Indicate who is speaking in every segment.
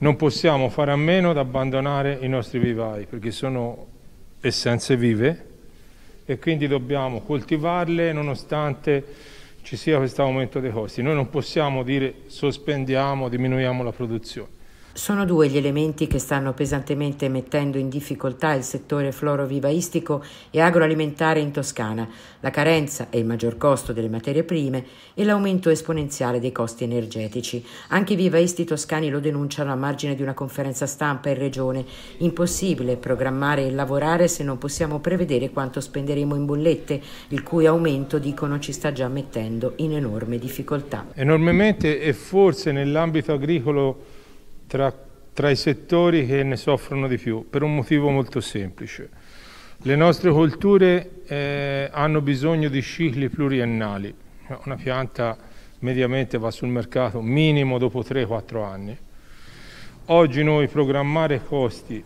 Speaker 1: non possiamo fare a meno di abbandonare i nostri vivai perché sono
Speaker 2: essenze vive
Speaker 1: e quindi dobbiamo coltivarle nonostante ci sia questo aumento dei costi. Noi non possiamo dire sospendiamo, diminuiamo la produzione.
Speaker 3: Sono due gli elementi che stanno pesantemente mettendo in difficoltà il settore florovivaistico e agroalimentare in Toscana, la carenza e il maggior costo delle materie prime e l'aumento esponenziale dei costi energetici. Anche i vivaisti toscani lo denunciano a margine di una conferenza stampa in regione. Impossibile programmare e lavorare se non possiamo prevedere quanto spenderemo in bollette, il cui aumento, dicono, ci sta già mettendo in enorme difficoltà.
Speaker 1: Enormemente e forse nell'ambito agricolo tra, tra i settori che ne soffrono di più, per un motivo molto semplice. Le nostre colture eh, hanno bisogno di cicli pluriennali. Una pianta mediamente va sul mercato minimo dopo 3-4 anni. Oggi noi programmare costi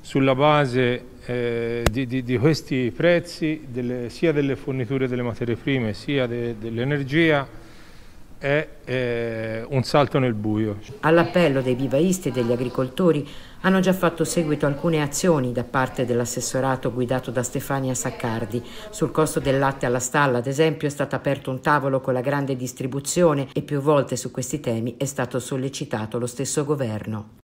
Speaker 1: sulla base eh, di, di, di, questi prezzi, delle, sia delle forniture delle materie prime sia de, dell'energia, è eh, un salto nel buio. All'appello dei
Speaker 3: vivaisti e degli agricoltori hanno già fatto seguito alcune azioni da parte dell'assessorato guidato da Stefania Saccardi. Sul costo del latte alla stalla, ad esempio, è stato aperto un tavolo con la grande distribuzione e più volte su questi temi è stato sollecitato lo stesso governo.